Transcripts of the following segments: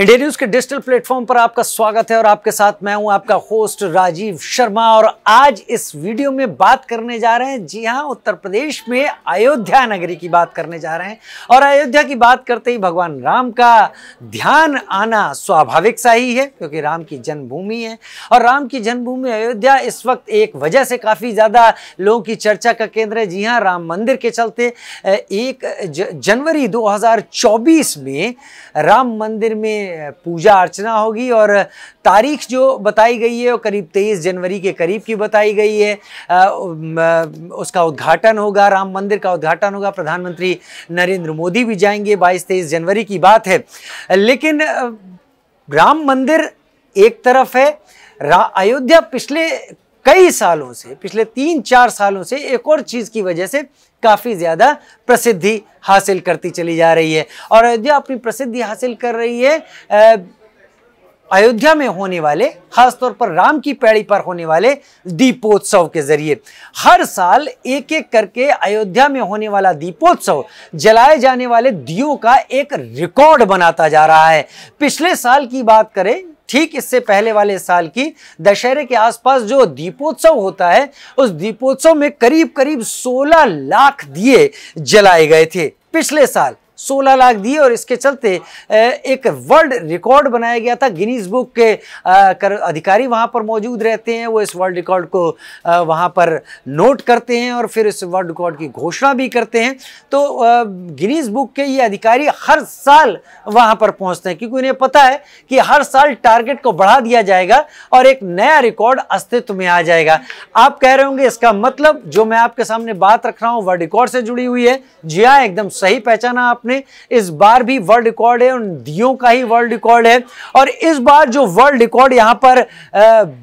India news के digital platform पर आपका स्वागत है और आपके साथ मैं हूं आपका होस्ट राजीव शर्मा और आज इस वीडियो में बात करने जा रहे हैं जी हां उत्तर प्रदेश में अयोध्या नगरी की बात करने जा रहे हैं और अयोध्या की बात करते ही भगवान राम का ध्यान आना स्वाभाविक सा ही है क्योंकि राम की जन्मभूमि है और राम की जन्मभूमि अयोध्या इस वक्त एक वजह से काफ़ी ज़्यादा लोगों की चर्चा का केंद्र है जी हाँ राम मंदिर के चलते एक जनवरी दो में राम मंदिर में पूजा अर्चना होगी और तारीख जो बताई गई है वो करीब तेईस जनवरी के करीब की बताई गई है उसका उद्घाटन होगा राम मंदिर का उद्घाटन होगा प्रधानमंत्री नरेंद्र मोदी भी जाएंगे बाईस तेईस जनवरी की बात है लेकिन राम मंदिर एक तरफ है अयोध्या पिछले कई सालों से पिछले तीन चार सालों से एक और चीज़ की वजह से काफ़ी ज़्यादा प्रसिद्धि हासिल करती चली जा रही है और अयोध्या अपनी प्रसिद्धि हासिल कर रही है अयोध्या में होने वाले खासतौर पर राम की पैड़ी पर होने वाले दीपोत्सव के जरिए हर साल एक एक करके अयोध्या में होने वाला दीपोत्सव जलाए जाने वाले दियो का एक रिकॉर्ड बनाता जा रहा है पिछले साल की बात करें ठीक इससे पहले वाले साल की दशहरे के आसपास जो दीपोत्सव होता है उस दीपोत्सव में करीब करीब 16 लाख दिए जलाए गए थे पिछले साल सोलह लाख दिए और इसके चलते एक वर्ल्ड रिकॉर्ड बनाया गया था गिनीज बुक के कर अधिकारी वहाँ पर मौजूद रहते हैं वो इस वर्ल्ड रिकॉर्ड को वहाँ पर नोट करते हैं और फिर इस वर्ल्ड रिकॉर्ड की घोषणा भी करते हैं तो गिनीज बुक के ये अधिकारी हर साल वहाँ पर पहुँचते हैं क्योंकि उन्हें पता है कि हर साल टारगेट को बढ़ा दिया जाएगा और एक नया रिकॉर्ड अस्तित्व में आ जाएगा आप कह रहे होंगे इसका मतलब जो मैं आपके सामने बात रख रहा हूँ वर्ल्ड रिकॉर्ड से जुड़ी हुई है जी हाँ एकदम सही पहचाना आपने अपने इस बार भी वर्ल्ड रिकॉर्ड है उन दियों का ही वर्ल्ड रिकॉर्ड है और इस बार जो वर्ल्ड रिकॉर्ड यहाँ पर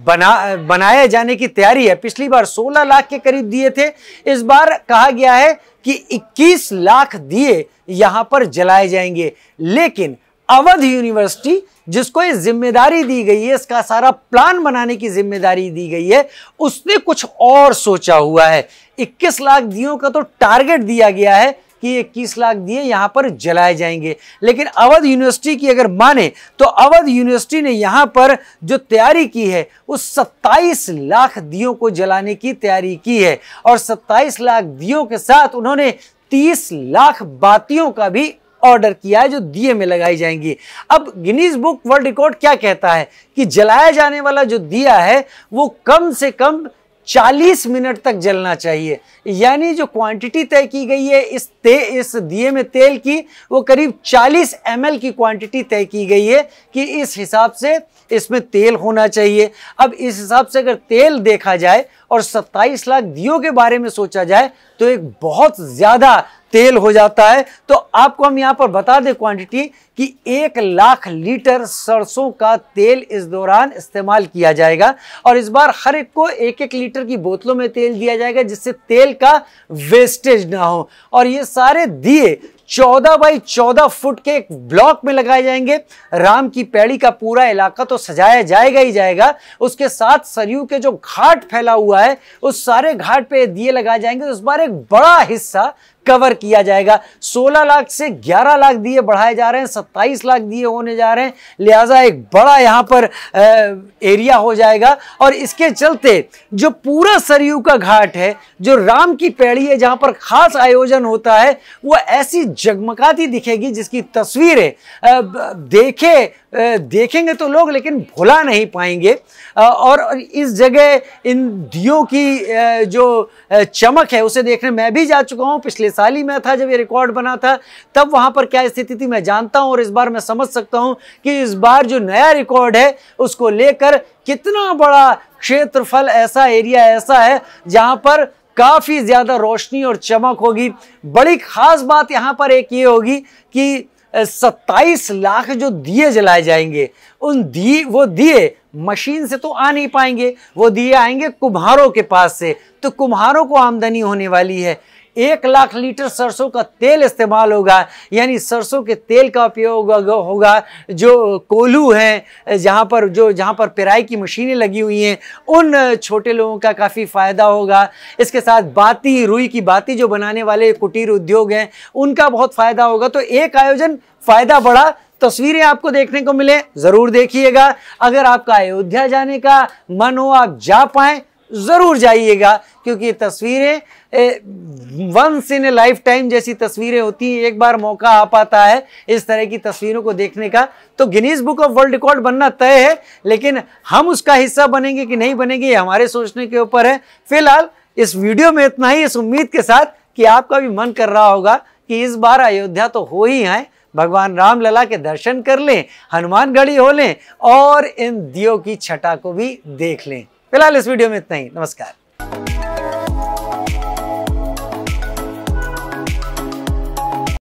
बना बनाए जाने की तैयारी है पिछली बार 16 लाख के करीब दिए थे इस बार कहा गया है कि 21 लाख दिए यहाँ पर जलाए जाएंगे लेकिन अवध यूनिवर्सिटी जिसको ये जिम्मेदारी दी गई है इसका सारा प्लान बनाने की जिम्मेदारी दी गई है उसने कुछ और सोचा हुआ है 21 लाख दियों का तो टारगेट दिया गया है कि इक्कीस लाख दिए यहाँ पर जलाए जाएंगे लेकिन अवध यूनिवर्सिटी की अगर माने तो अवध यूनिवर्सिटी ने यहाँ पर जो तैयारी की है उस सत्ताईस लाख दियों को जलाने की तैयारी की है और सत्ताईस लाख दियों के साथ उन्होंने तीस लाख बातियों का भी ऑर्डर किया है जो दिए में लगाई जाएंगी अब गिनीज बुक वर्ल्ड रिकॉर्ड क्या कहता है कि जलाया जाने वाला जो दिया है वो कम से कम 40 मिनट तक जलना चाहिए यानी जो क्वांटिटी तय की गई है इस ते इस दिए में तेल की वो करीब 40 एम की क्वांटिटी तय की गई है कि इस हिसाब से इसमें तेल होना चाहिए अब इस हिसाब से अगर तेल देखा जाए और 27 लाख दियो के बारे में सोचा जाए तो एक बहुत ज़्यादा तेल हो जाता है तो आपको हम यहाँ पर बता दें क्वांटिटी कि एक लाख लीटर सरसों का तेल इस दौरान इस्तेमाल किया जाएगा और इस बार हर एक को एक एक लीटर की बोतलों में तेल दिया जाएगा जिससे तेल का वेस्टेज ना हो और ये सारे दिए चौदह बाई चौदह फुट के एक ब्लॉक में लगाए जाएंगे राम की पैड़ी का पूरा इलाका तो सजाया जाएगा ही जाएगा उसके साथ सरयू के जो घाट फैला हुआ है उस सारे घाट पे दिए लगाए जाएंगे तो उस बार एक बड़ा हिस्सा कवर किया जाएगा 16 लाख से 11 लाख दिए बढ़ाए जा रहे हैं 27 लाख दिए होने जा रहे हैं लिहाजा एक बड़ा यहाँ पर आ, एरिया हो जाएगा और इसके चलते जो पूरा सरयू का घाट है जो राम की पैड़ी है जहाँ पर खास आयोजन होता है वो ऐसी जगमगाती दिखेगी जिसकी तस्वीरें देखे देखेंगे तो लोग लेकिन भुला नहीं पाएंगे और इस जगह इन दियों की जो चमक है उसे देखने मैं भी जा चुका हूँ पिछले साल ही में था जब ये रिकॉर्ड बना था तब वहां पर क्या स्थिति थी मैं जानता हूं और इस बार मैं समझ सकता हूं कि इस बार जो नया रिकॉर्ड है उसको लेकर कितना बड़ा क्षेत्रफल ऐसा एरिया ऐसा है जहां पर काफ़ी ज़्यादा रोशनी और चमक होगी बड़ी खास बात यहां पर एक ये होगी कि सत्ताईस लाख जो दिए जलाए जाएंगे उन दिए वो दिए मशीन से तो आ नहीं पाएंगे वो दिए आएंगे कुम्हारों के पास से तो कुम्हारों को आमदनी होने वाली है एक लाख लीटर सरसों का तेल इस्तेमाल होगा यानी सरसों के तेल का उपयोग होगा जो कोल्हू हैं जहाँ पर जो जहाँ पर पेराई की मशीनें लगी हुई हैं उन छोटे लोगों का काफ़ी फ़ायदा होगा इसके साथ बाती रुई की बाती जो बनाने वाले कुटीर उद्योग हैं उनका बहुत फ़ायदा होगा तो एक आयोजन फ़ायदा बड़ा तस्वीरें आपको देखने को मिले ज़रूर देखिएगा अगर आपका अयोध्या जाने का मन हो आप जा पाए ज़रूर जाइएगा क्योंकि तस्वीरें once in a lifetime जैसी तस्वीरें होती हैं एक बार मौका आ पाता है इस तरह की तस्वीरों को देखने का तो Guinness book of world record बनना तय है लेकिन हम उसका हिस्सा बनेंगे कि नहीं बनेंगे ये हमारे सोचने के ऊपर है फिलहाल इस वीडियो में इतना ही इस उम्मीद के साथ कि आपका भी मन कर रहा होगा कि इस बार अयोध्या तो हो ही है भगवान राम लला के दर्शन कर लें हनुमानगढ़ी हो लें और इन दियो की छटा को भी देख लें फिलहाल इस वीडियो में इतना ही नमस्कार